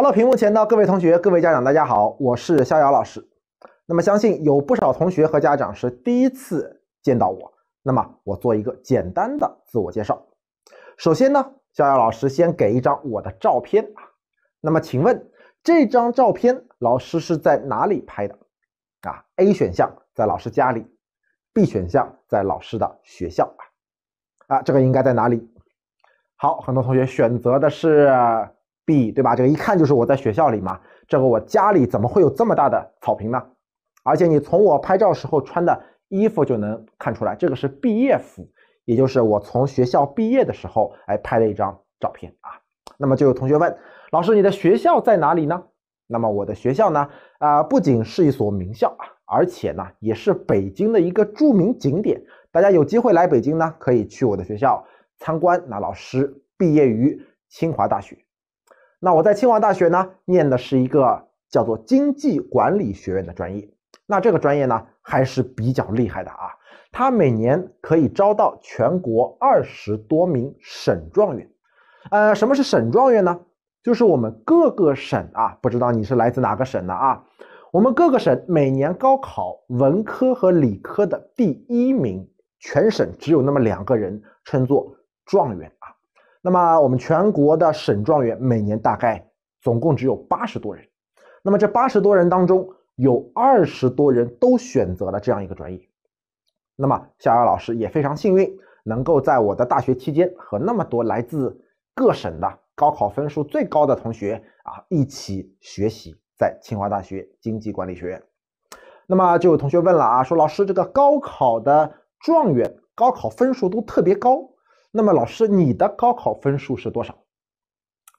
Hello，屏幕前的各位同学、各位家长，大家好，我是逍遥老师。那么，相信有不少同学和家长是第一次见到我，那么我做一个简单的自我介绍。首先呢，逍遥老师先给一张我的照片啊。那么，请问这张照片老师是在哪里拍的？啊，A 选项在老师家里，B 选项在老师的学校啊。啊，这个应该在哪里？好，很多同学选择的是。毕对吧？这个一看就是我在学校里嘛。这个我家里怎么会有这么大的草坪呢？而且你从我拍照时候穿的衣服就能看出来，这个是毕业服，也就是我从学校毕业的时候哎拍的一张照片啊。那么就有同学问老师，你的学校在哪里呢？那么我的学校呢？啊，不仅是一所名校，而且呢也是北京的一个著名景点。大家有机会来北京呢，可以去我的学校参观。那老师毕业于清华大学。那我在清华大学呢，念的是一个叫做经济管理学院的专业。那这个专业呢，还是比较厉害的啊。它每年可以招到全国二十多名省状元。呃，什么是省状元呢？就是我们各个省啊，不知道你是来自哪个省的啊。我们各个省每年高考文科和理科的第一名，全省只有那么两个人，称作状元啊。那么，我们全国的省状元每年大概总共只有八十多人。那么，这八十多人当中，有二十多人都选择了这样一个专业。那么，夏瑶老师也非常幸运，能够在我的大学期间和那么多来自各省的高考分数最高的同学啊一起学习，在清华大学经济管理学院。那么，就有同学问了啊，说老师，这个高考的状元，高考分数都特别高。那么，老师，你的高考分数是多少？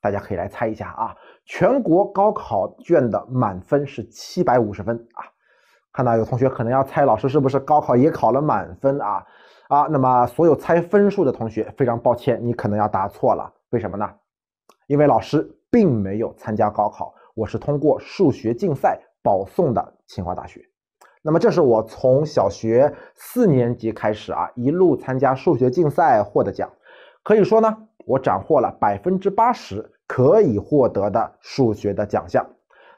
大家可以来猜一下啊！全国高考卷的满分是七百五十分啊！看到有同学可能要猜，老师是不是高考也考了满分啊？啊，那么所有猜分数的同学，非常抱歉，你可能要答错了。为什么呢？因为老师并没有参加高考，我是通过数学竞赛保送的清华大学。那么这是我从小学四年级开始啊，一路参加数学竞赛获得奖，可以说呢，我斩获了百分之八十可以获得的数学的奖项。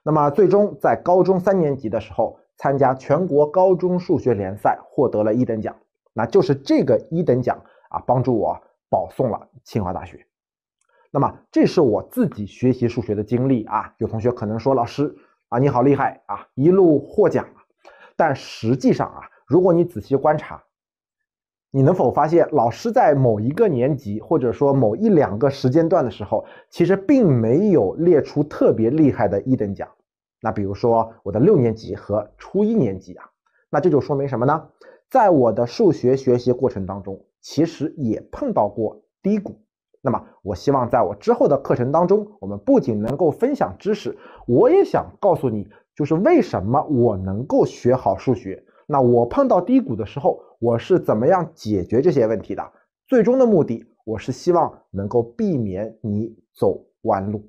那么最终在高中三年级的时候，参加全国高中数学联赛获得了一等奖，那就是这个一等奖啊，帮助我保送了清华大学。那么这是我自己学习数学的经历啊。有同学可能说，老师啊，你好厉害啊，一路获奖。但实际上啊，如果你仔细观察，你能否发现，老师在某一个年级或者说某一两个时间段的时候，其实并没有列出特别厉害的一等奖？那比如说我的六年级和初一年级啊，那这就说明什么呢？在我的数学学习过程当中，其实也碰到过低谷。那么，我希望在我之后的课程当中，我们不仅能够分享知识，我也想告诉你，就是为什么我能够学好数学。那我碰到低谷的时候，我是怎么样解决这些问题的？最终的目的，我是希望能够避免你走弯路。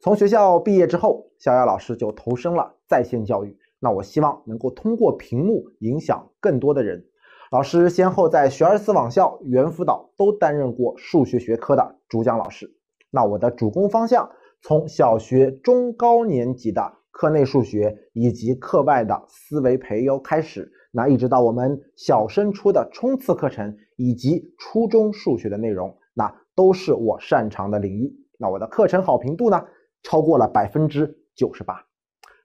从学校毕业之后，小遥老师就投身了在线教育。那我希望能够通过屏幕影响更多的人。老师先后在学而思网校、猿辅导都担任过数学学科的主讲老师。那我的主攻方向从小学中高年级的课内数学以及课外的思维培优开始，那一直到我们小升初的冲刺课程以及初中数学的内容，那都是我擅长的领域。那我的课程好评度呢，超过了百分之九十八。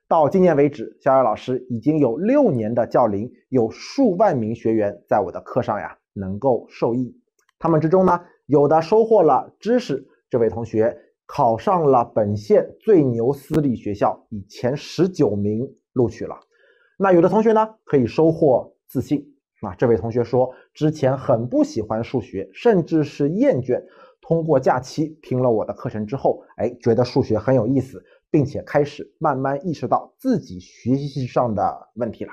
到今年为止，小亚老师已经有六年的教龄，有数万名学员在我的课上呀能够受益。他们之中呢，有的收获了知识，这位同学考上了本县最牛私立学校，以前十九名录取了。那有的同学呢，可以收获自信。那这位同学说，之前很不喜欢数学，甚至是厌倦。通过假期听了我的课程之后，哎，觉得数学很有意思。并且开始慢慢意识到自己学习上的问题了。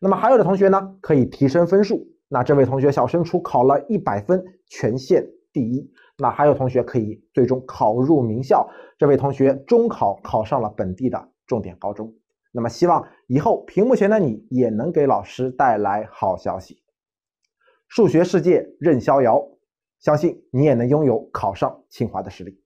那么还有的同学呢，可以提升分数。那这位同学小升初考了一百分，全县第一。那还有同学可以最终考入名校。这位同学中考考上了本地的重点高中。那么希望以后屏幕前的你也能给老师带来好消息。数学世界任逍遥，相信你也能拥有考上清华的实力。